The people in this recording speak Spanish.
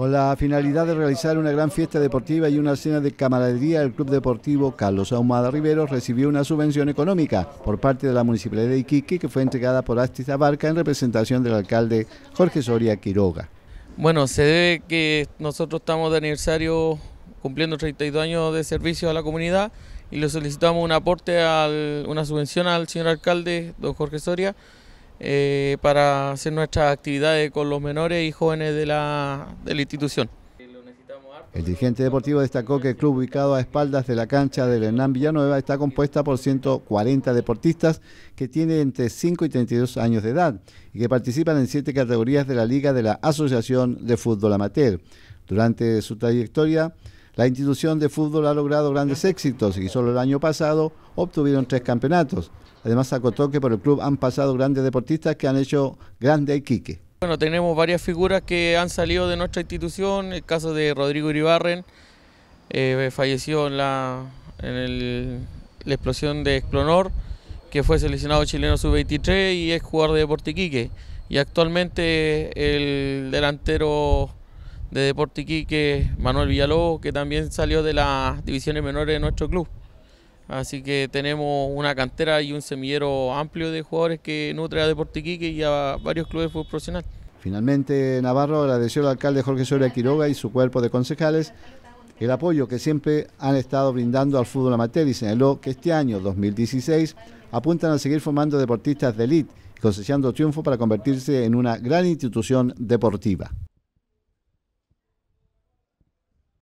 con la finalidad de realizar una gran fiesta deportiva y una cena de camaradería, el Club Deportivo Carlos Ahumada Rivero recibió una subvención económica por parte de la Municipalidad de Iquique que fue entregada por Astis Abarca en representación del alcalde Jorge Soria Quiroga. Bueno, se debe que nosotros estamos de aniversario cumpliendo 32 años de servicio a la comunidad y le solicitamos un aporte, una subvención al señor alcalde, don Jorge Soria, eh, para hacer nuestras actividades con los menores y jóvenes de la, de la institución. El dirigente deportivo destacó que el club ubicado a espaldas de la cancha del Hernán Villanueva está compuesta por 140 deportistas que tienen entre 5 y 32 años de edad y que participan en siete categorías de la Liga de la Asociación de Fútbol Amateur. Durante su trayectoria, la institución de fútbol ha logrado grandes éxitos y solo el año pasado obtuvieron tres campeonatos. Además acotó que por el club han pasado grandes deportistas que han hecho grande a Iquique. Bueno, tenemos varias figuras que han salido de nuestra institución, el caso de Rodrigo Uribarren, eh, falleció en, la, en la, explosión de Explonor, que fue seleccionado chileno sub-23 y es jugador de Deportiquique. Y actualmente el delantero de Deportiquique, que Manuel Villalobos, que también salió de las divisiones menores de nuestro club. Así que tenemos una cantera y un semillero amplio de jugadores que nutre a Deportiquique y a varios clubes de fútbol profesional. Finalmente, Navarro agradeció al alcalde Jorge Soria Quiroga y su cuerpo de concejales el apoyo que siempre han estado brindando al fútbol amateur y señaló que este año 2016 apuntan a seguir formando deportistas de élite cosechando triunfo para convertirse en una gran institución deportiva.